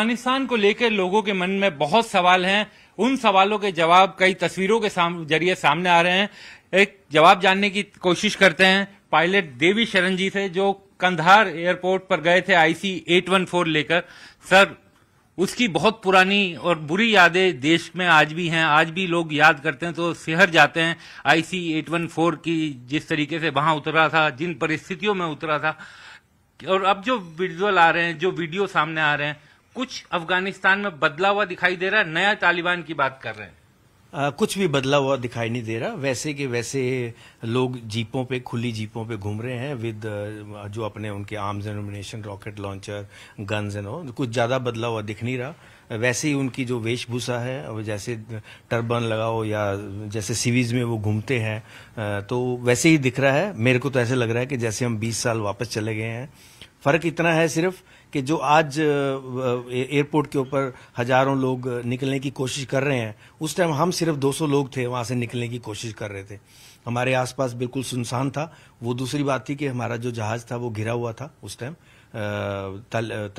अफगानिस्तान को लेकर लोगों के मन में बहुत सवाल हैं उन सवालों के जवाब कई तस्वीरों के साम, जरिए सामने आ रहे हैं एक जवाब जानने की कोशिश करते हैं पायलट देवी शरण जी से जो कंधार एयरपोर्ट पर गए थे आईसी 814 लेकर सर उसकी बहुत पुरानी और बुरी यादें देश में आज भी हैं आज भी लोग याद करते हैं तो शहर जाते हैं आईसी 814 की जिस तरीके से वहां उतरा था जिन परिस्थितियों में उतरा था और अब जो विजुअल आ रहे हैं जो वीडियो सामने आ रहे हैं कुछ अफगानिस्तान में बदला हुआ दिखाई दे रहा है नया तालिबान की बात कर रहे हैं आ, कुछ भी बदला हुआ दिखाई नहीं दे रहा वैसे के वैसे लोग जीपों पे खुली जीपों पे घूम रहे हैं विद जो अपने उनके arms ammunition rocket launcher guns and all कुछ ज़्यादा बदला हुआ दिख नहीं रहा वैसे ही उनकी जो वेशभूषा है जैसे टर्बन लगाओ या जैसे सीवीज में वो घूमते हैं तो वैसे ही दिख रहा है मेरे को तो ऐसे लग रहा है कि जैसे हम बीस साल वापस चले गए हैं फ़र्क इतना है सिर्फ़ कि जो आज एयरपोर्ट के ऊपर हजारों लोग निकलने की कोशिश कर रहे हैं उस टाइम हम सिर्फ 200 लोग थे वहाँ से निकलने की कोशिश कर रहे थे हमारे आसपास बिल्कुल सुनसान था वो दूसरी बात थी कि हमारा जो जहाज़ था वो घिरा हुआ था उस टाइम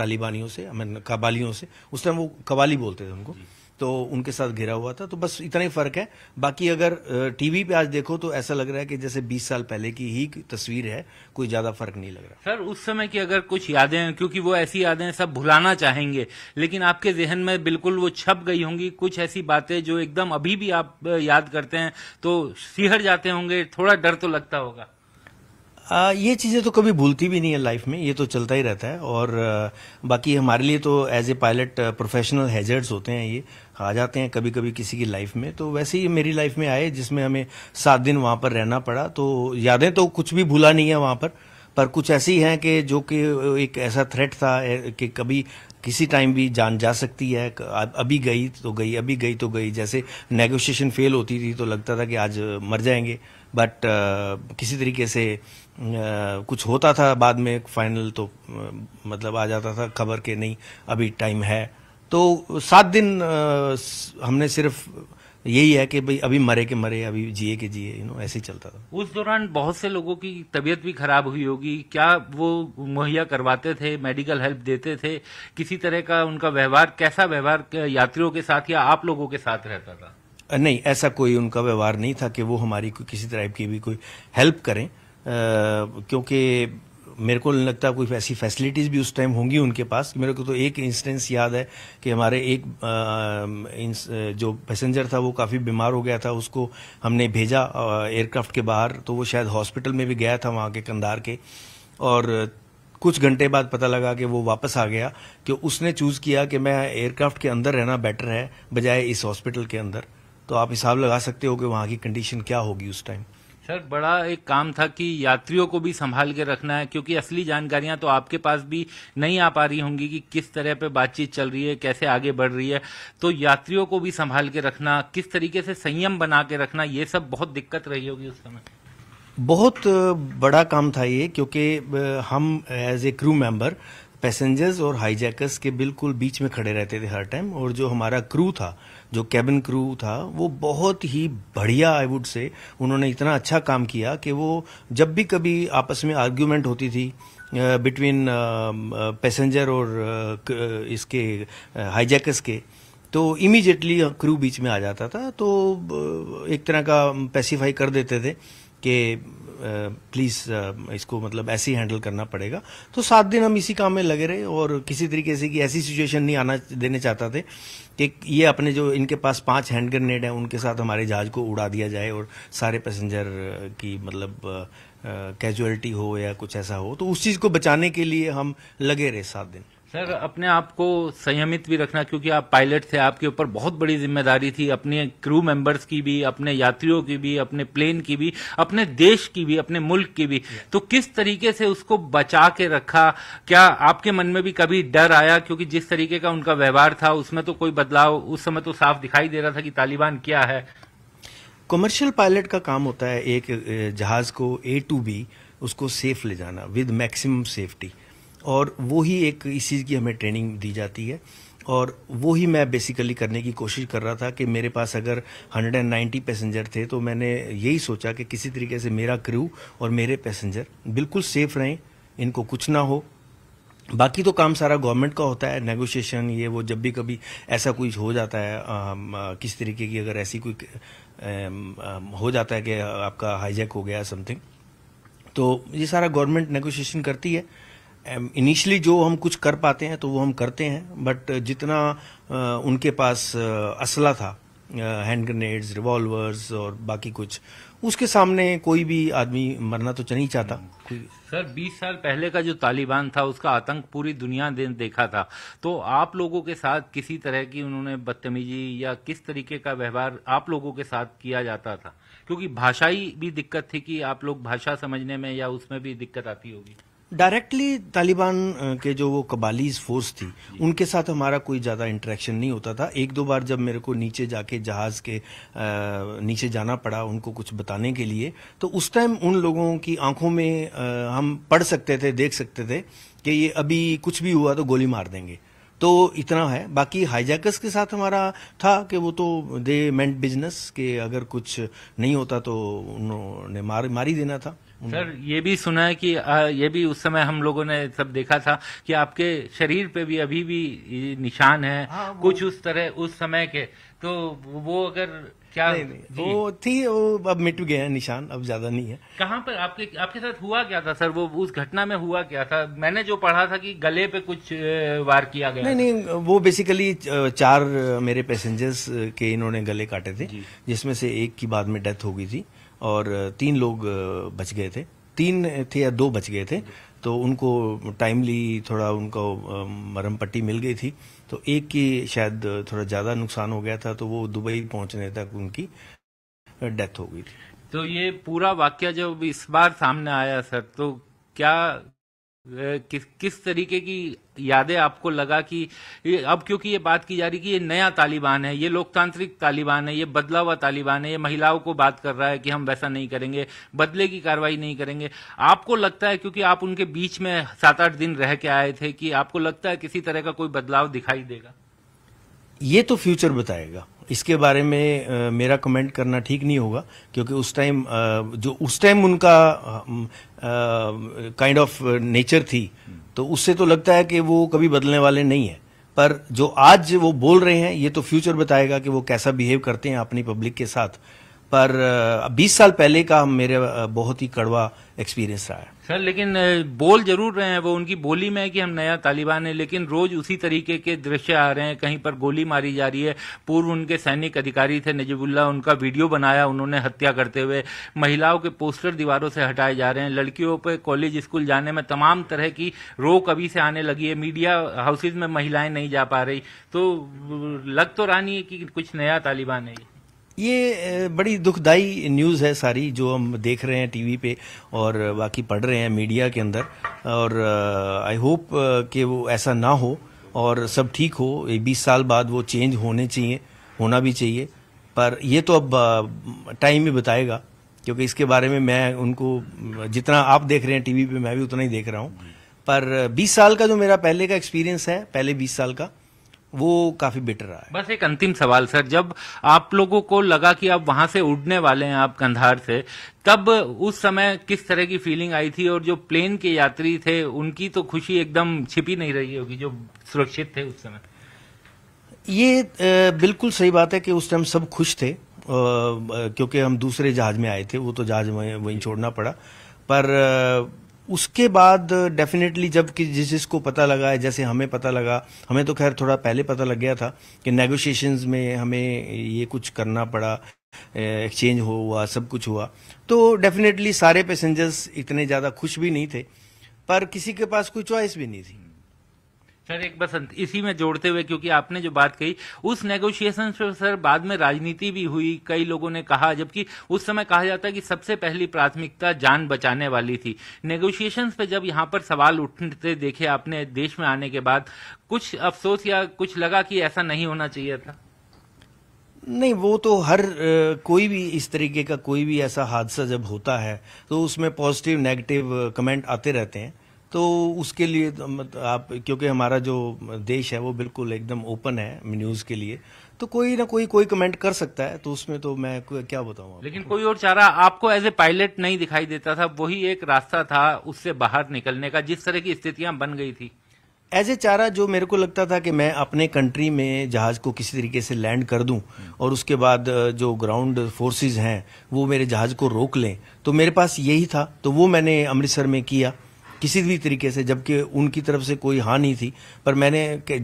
तालिबानियों से मैं कबालियों से उस टाइम वो कबाली बोलते थे उनको तो उनके साथ घिरा हुआ था तो बस इतना ही फर्क है बाकी अगर टीवी पे आज देखो तो ऐसा लग रहा है कि जैसे 20 साल पहले की ही तस्वीर है कोई ज्यादा फर्क नहीं लग रहा सर उस समय की अगर कुछ यादें क्योंकि वो ऐसी यादें सब भुलाना चाहेंगे लेकिन आपके जहन में बिल्कुल वो छप गई होंगी कुछ ऐसी बातें जो एकदम अभी भी आप याद करते हैं तो सिहर जाते होंगे थोड़ा डर तो लगता होगा आ, ये चीज़ें तो कभी भूलती भी नहीं है लाइफ में ये तो चलता ही रहता है और आ, बाकी हमारे लिए तो as a pilot professional hazards होते हैं ये आ जाते हैं कभी कभी किसी की लाइफ में तो वैसे ही मेरी लाइफ में आए जिसमें हमें सात दिन वहाँ पर रहना पड़ा तो यादें तो कुछ भी भूला नहीं है वहाँ पर पर कुछ ऐसी हैं कि जो कि एक ऐसा थ्रेट था कि कभी किसी टाइम भी जान जा सकती है अभी गई तो गई अभी गई तो गई जैसे नेगोशिएशन फेल होती थी तो लगता था कि आज मर जाएंगे बट आ, किसी तरीके से आ, कुछ होता था बाद में फाइनल तो आ, मतलब आ जाता था खबर के नहीं अभी टाइम है तो सात दिन आ, हमने सिर्फ यही है कि भाई अभी मरे के मरे अभी जिए के जिए यू नो ऐसे ही चलता था उस दौरान बहुत से लोगों की तबीयत भी खराब हुई होगी क्या वो मुहैया करवाते थे मेडिकल हेल्प देते थे किसी तरह का उनका व्यवहार कैसा व्यवहार यात्रियों के साथ या आप लोगों के साथ रहता था नहीं ऐसा कोई उनका व्यवहार नहीं था कि वो हमारी किसी तरह की भी कोई हेल्प करें क्योंकि मेरे को लगता है कोई ऐसी फैसिलिटीज़ भी उस टाइम होंगी उनके पास मेरे को तो एक इंस्टेंस याद है कि हमारे एक आ, जो पैसेंजर था वो काफ़ी बीमार हो गया था उसको हमने भेजा एयरक्राफ्ट के बाहर तो वो शायद हॉस्पिटल में भी गया था वहाँ के कंधार के और कुछ घंटे बाद पता लगा कि वो वापस आ गया कि उसने चूज़ किया कि मैं एयरक्राफ्ट के अंदर रहना बेटर है बजाय इस हॉस्पिटल के अंदर तो आप हिसाब लगा सकते हो कि वहाँ की कंडीशन क्या होगी उस टाइम सर बड़ा एक काम था कि यात्रियों को भी संभाल के रखना है क्योंकि असली जानकारियां तो आपके पास भी नहीं आ पा रही होंगी कि किस तरह पे बातचीत चल रही है कैसे आगे बढ़ रही है तो यात्रियों को भी संभाल के रखना किस तरीके से संयम बना के रखना ये सब बहुत दिक्कत रही होगी उस समय बहुत बड़ा काम था ये क्योंकि हम as a crew member passengers और हाईजैकर्स के बिल्कुल बीच में खड़े रहते थे हर टाइम और जो हमारा क्रू था जो कैबिन क्रू था वो बहुत ही बढ़िया आई वुड से उन्होंने इतना अच्छा काम किया कि वो जब भी कभी आपस में आर्ग्यूमेंट होती थी बिटवीन पैसेंजर और इसके हाईजैकर्स के तो इमीजिएटली क्रू बीच में आ जाता था तो एक तरह का पेसीफाई कर देते थे कि प्लीज़ इसको मतलब ऐसे ही हैंडल करना पड़ेगा तो सात दिन हम इसी काम में लगे रहे और किसी तरीके से कि ऐसी सिचुएशन नहीं आना देने चाहता थे कि ये अपने जो इनके पास पांच हैंड ग्रेनेड हैं उनके साथ हमारे जहाज को उड़ा दिया जाए और सारे पैसेंजर की मतलब कैजुअलिटी हो या कुछ ऐसा हो तो उस चीज़ को बचाने के लिए हम लगे रहे सात दिन सर अपने आप को संयमित भी रखना क्योंकि आप पायलट थे आपके ऊपर बहुत बड़ी जिम्मेदारी थी अपने क्रू मेंबर्स की भी अपने यात्रियों की भी अपने प्लेन की भी अपने देश की भी अपने मुल्क की भी तो किस तरीके से उसको बचा के रखा क्या आपके मन में भी कभी डर आया क्योंकि जिस तरीके का उनका व्यवहार था उसमें तो कोई बदलाव उस समय तो साफ दिखाई दे रहा था कि तालिबान क्या है कमर्शियल पायलट का काम होता है एक जहाज को ए टू बी उसको सेफ ले जाना विद मैक्सिमम सेफ्टी और वो ही एक इस चीज़ की हमें ट्रेनिंग दी जाती है और वो ही मैं बेसिकली करने की कोशिश कर रहा था कि मेरे पास अगर 190 पैसेंजर थे तो मैंने यही सोचा कि किसी तरीके से मेरा क्रू और मेरे पैसेंजर बिल्कुल सेफ रहें इनको कुछ ना हो बाकी तो काम सारा गवर्नमेंट का होता है नेगोशिएशन ये वो जब भी कभी ऐसा कुछ हो जाता है किसी किस तरीके की अगर ऐसी कोई हो जाता है कि आपका हाईजैक हो गया समथिंग तो ये सारा गवर्नमेंट नेगोशिएशन करती है इनिशियली जो हम कुछ कर पाते हैं तो वो हम करते हैं बट जितना उनके पास असला था हैंड ग्रेनेड्स रिवॉल्वर्स और बाकी कुछ उसके सामने कोई भी आदमी मरना तो नहीं चाहता सर 20 साल पहले का जो तालिबान था उसका आतंक पूरी दुनिया ने देखा था तो आप लोगों के साथ किसी तरह की उन्होंने बदतमीजी या किस तरीके का व्यवहार आप लोगों के साथ किया जाता था क्योंकि भाषाई भी दिक्कत थी कि आप लोग भाषा समझने में या उसमें भी दिक्कत आती होगी डायरेक्टली तालिबान uh, के जो वो कबालीज फोर्स थी उनके साथ हमारा कोई ज़्यादा इंटरेक्शन नहीं होता था एक दो बार जब मेरे को नीचे जाके जहाज़ के आ, uh, नीचे जाना पड़ा उनको कुछ बताने के लिए तो उस टाइम उन लोगों की आंखों में आ, uh, हम पढ़ सकते थे देख सकते थे कि ये अभी कुछ भी हुआ तो गोली मार देंगे तो इतना है बाकी हाईजैकर्स के साथ हमारा था कि वो तो दे मेंट बिजनेस के अगर कुछ नहीं होता तो उन्होंने मार मारी देना था सर ये भी सुना है कि आ, ये भी उस समय हम लोगों ने सब देखा था कि आपके शरीर पे भी अभी भी निशान है हाँ, कुछ उस तरह उस समय के तो वो अगर क्या नहीं, नहीं, वो थी वो अब मिट गए हैं निशान अब ज्यादा नहीं है कहाँ पर आपके आपके साथ हुआ क्या था सर वो उस घटना में हुआ क्या था मैंने जो पढ़ा था कि गले पे कुछ वार किया गया नहीं नहीं वो बेसिकली चार मेरे पैसेंजर्स के इन्होंने गले काटे थे जिसमें से एक की बाद में डेथ हो गई थी और तीन लोग बच गए थे तीन थे या दो बच गए थे तो उनको टाइमली थोड़ा उनको मरम पट्टी मिल गई थी तो एक की शायद थोड़ा ज़्यादा नुकसान हो गया था तो वो दुबई पहुंचने तक उनकी डेथ हो गई थी तो ये पूरा वाक्य जब इस बार सामने आया सर तो क्या किस किस तरीके की यादें आपको लगा कि अब क्योंकि ये बात की जा रही कि ये नया तालिबान है ये लोकतांत्रिक तालिबान है ये बदला हुआ तालिबान है ये महिलाओं को बात कर रहा है कि हम वैसा नहीं करेंगे बदले की कार्रवाई नहीं करेंगे आपको लगता है क्योंकि आप उनके बीच में सात आठ दिन रह के आए थे कि आपको लगता है किसी तरह का कोई बदलाव दिखाई देगा ये तो फ्यूचर बताएगा इसके बारे में आ, मेरा कमेंट करना ठीक नहीं होगा क्योंकि उस टाइम जो उस टाइम उनका काइंड ऑफ नेचर थी तो उससे तो लगता है कि वो कभी बदलने वाले नहीं है पर जो आज वो बोल रहे हैं ये तो फ्यूचर बताएगा कि वो कैसा बिहेव करते हैं अपनी पब्लिक के साथ पर 20 साल पहले का मेरे बहुत ही कड़वा एक्सपीरियंस रहा है सर लेकिन बोल जरूर रहे हैं वो उनकी बोली में है कि हम नया तालिबान है लेकिन रोज उसी तरीके के दृश्य आ रहे हैं कहीं पर गोली मारी जा रही है पूर्व उनके सैनिक अधिकारी थे नजीबुल्ला उनका वीडियो बनाया उन्होंने हत्या करते हुए महिलाओं के पोस्टर दीवारों से हटाए जा रहे हैं लड़कियों पर कॉलेज स्कूल जाने में तमाम तरह की रोक अभी से आने लगी है मीडिया हाउसेज में महिलाएं नहीं जा पा रही तो लग तो रहा नहीं है कि कुछ नया तालिबान है ये बड़ी दुखदाई न्यूज़ है सारी जो हम देख रहे हैं टीवी पे और बाकी पढ़ रहे हैं मीडिया के अंदर और आई होप कि वो ऐसा ना हो और सब ठीक हो बीस साल बाद वो चेंज होने चाहिए होना भी चाहिए पर ये तो अब टाइम ही बताएगा क्योंकि इसके बारे में मैं उनको जितना आप देख रहे हैं टीवी पे मैं भी उतना ही देख रहा हूँ पर 20 साल का जो मेरा पहले का एक्सपीरियंस है पहले 20 साल का वो काफी बेटर रहा है बस एक अंतिम सवाल सर जब आप लोगों को लगा कि आप वहां से उड़ने वाले हैं आप कंधार से तब उस समय किस तरह की फीलिंग आई थी और जो प्लेन के यात्री थे उनकी तो खुशी एकदम छिपी नहीं रही होगी जो सुरक्षित थे उस समय ये बिल्कुल सही बात है कि उस टाइम सब खुश थे क्योंकि हम दूसरे जहाज में आए थे वो तो जहाज में वहीं छोड़ना पड़ा पर उसके बाद डेफिनेटली जब कि जिस जिसको पता लगा है जैसे हमें पता लगा हमें तो खैर थोड़ा पहले पता लग गया था कि नेगोशिएशंस में हमें ये कुछ करना पड़ा एक्सचेंज हो हुआ सब कुछ हुआ तो डेफिनेटली सारे पैसेंजर्स इतने ज़्यादा खुश भी नहीं थे पर किसी के पास कोई चॉइस भी नहीं थी सर एक बसंत इसी में जोड़ते हुए क्योंकि आपने जो बात कही उस नेगोशिएशन पर सर बाद में राजनीति भी हुई कई लोगों ने कहा जबकि उस समय कहा जाता है कि सबसे पहली प्राथमिकता जान बचाने वाली थी नेगोशिएशन पे जब यहां पर सवाल उठते देखे आपने देश में आने के बाद कुछ अफसोस या कुछ लगा कि ऐसा नहीं होना चाहिए था नहीं वो तो हर कोई भी इस तरीके का कोई भी ऐसा हादसा जब होता है तो उसमें पॉजिटिव नेगेटिव कमेंट आते रहते हैं तो उसके लिए तो आप क्योंकि हमारा जो देश है वो बिल्कुल एकदम ओपन है न्यूज़ के लिए तो कोई ना कोई कोई कमेंट कर सकता है तो उसमें तो मैं क्या बताऊँ लेकिन कोई और चारा आपको एज ए पायलट नहीं दिखाई देता था वही एक रास्ता था उससे बाहर निकलने का जिस तरह की स्थितियां बन गई थी एज ए चारा जो मेरे को लगता था कि मैं अपने कंट्री में जहाज को किसी तरीके से लैंड कर दूं हम्म। और उसके बाद जो ग्राउंड फोर्सेस हैं वो मेरे जहाज को रोक लें तो मेरे पास यही था तो वो मैंने अमृतसर में किया किसी भी तरीके से जबकि उनकी तरफ से कोई हानि थी पर मैंने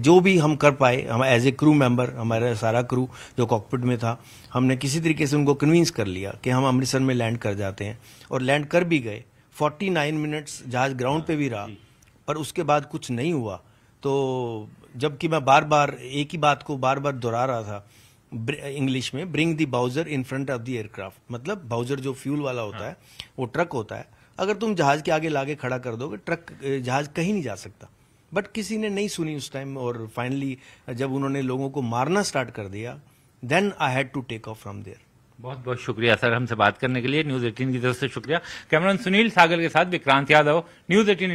जो भी हम कर पाए हम एज ए क्रू मेंबर हमारा सारा क्रू जो कॉकपिट में था हमने किसी तरीके से उनको कन्विंस कर लिया कि हम अमृतसर में लैंड कर जाते हैं और लैंड कर भी गए 49 मिनट्स जहाज ग्राउंड पे भी रहा पर उसके बाद कुछ नहीं हुआ तो जबकि मैं बार बार एक ही बात को बार बार दोहरा रहा था इंग्लिश में bring the bowser in front of the aircraft मतलब बाउजर जो फ्यूल वाला होता हाँ। है वो ट्रक होता है अगर तुम जहाज के आगे लागे खड़ा कर दोगे ट्रक जहाज कहीं नहीं जा सकता बट किसी ने नहीं सुनी उस टाइम और फाइनली जब उन्होंने लोगों को मारना स्टार्ट कर दिया then I had to take off from there बहुत बहुत शुक्रिया सर हमसे बात करने के लिए न्यूज एटीन की तरफ से शुक्रिया कैमरन सुनील सागर के साथ विक्रांत यादव न्यूज एटीन